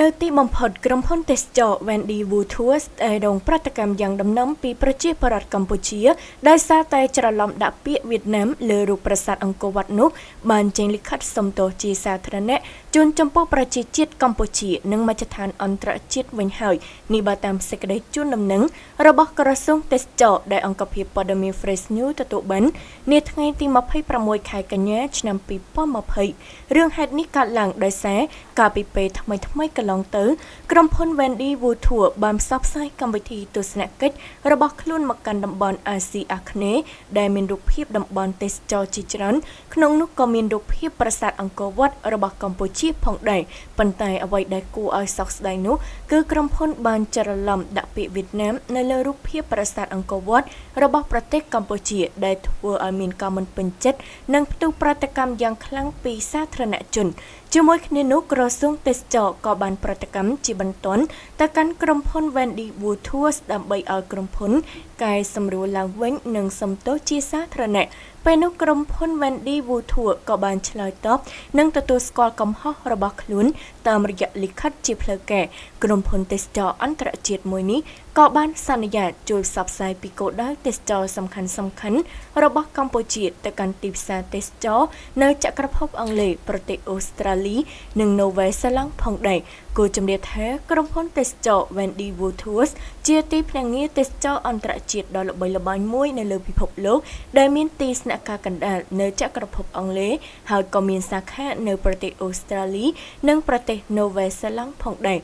នៅទីបំផុតក្រុមហ៊ុនទេសចរ Wendy Wu Tours ដែលដងប្រតិកម្មយ៉ាងដំណំពីប្រជាពលរដ្ឋកម្ពុជាដោយសារតែច្រឡំដាក់ពាក្យវៀតណាមលើរូបប្រាសាទអង្គរវត្តនោះបានចេញលិខិតសុំទោសជាសាធារណៈជូនចំពោះប្រជាជាតិកម្ពុជានិងមជ្ឈដ្ឋានអន្តរជាតិវិញហើយនេះបើតាមសេចក្តីជូនដំណឹងរបស់ក្រសួងទេសចរដែលអង្គភាពព័ត៌មាន Fresh News ទទួលបាននាថ្ងៃទី26ខែកញ្ញាឆ្នាំ2020រឿងហេតុនេះកើតឡើងដោយសារការពីពេលថ្មីថ្មីកន្លងទៅក្រុមហ៊ុន Wendy Wu Tour បានផ្សព្វផ្សាយកម្មវិធីទស្សនកិច្ចរបស់ខ្លួនមកកាន់តំបន់អាស៊ីអាគ្នេយ៍ដែលមានរូបភាព តំបន់ទេសចរជាច្រើនក្នុងនោះក៏មានរូបភាពប្រាសាទអង្គរវត្តរបស់កម្ពុជាផងដែរប៉ុន្តែ អ្វីដែលគួរឲ្យសោកស្ដាយនោះគឺក្រុមហ៊ុន បានច្រឡំដាក់ពាក្យវៀតណាមនៅលើរូបភាពប្រាសាទអង្គរវត្តរបស់ប្រទេសកម្ពុជា ដែលធ្វើឲ្យមានការមិនពេញចិត្តនិងផ្ទុះប្រតិកម្មយ៉ាងខ្លាំងពីសាធារណជនជាមួយគ្នានោះក្រសួងទេសចរក៏បានបានប្រតិកម្មជាបន្ទាន់ទៅកាន់ក្រុមហ៊ុន Wendy Wu Tours ដើម្បីឲ្យក្រុមហ៊ុន កែសម្រួលឡើងវិញ និងសំទោសជាសាធារណៈពេលនោះក្រុមហ៊ុន Wendy Wu Tour ក៏បានឆ្លើយតបនិងទទួលស្គាល់កំហុសរបស់ខ្លួនតាមរយៈលិខិតជាផ្លូវការក្រុមហ៊ុនទេសចរអន្តរជាតិមួយនេះក៏បានសន្យា ជួយផ្សព្វផ្សាយពីគោលដៅទេសចរសំខាន់សំខាន់របស់កម្ពុជាទៅកាន់ទីផ្សារទេសចរនៅចក្រភពអង់គ្លេសប្រទេសអូស្ត្រាលីនិងនូវែលសេឡង់ផងដែរគូជំរាបថាក្រុមហ៊ុនទេសចរ Wendy Woodhouse ជាទីភ្នាក់ងារទេសចរអន្តរជាតិដ៏ល្បីល្បាញមួយនៅលើពិភពលោកដែលមានទីស្នាក់ការកណ្ដាលនៅចក្រភពអង់គ្លេសហើយក៏មានសាខានៅប្រទេសអូស្ត្រាលី និងប្រទេសនូវែលសេឡង់ផងដែរ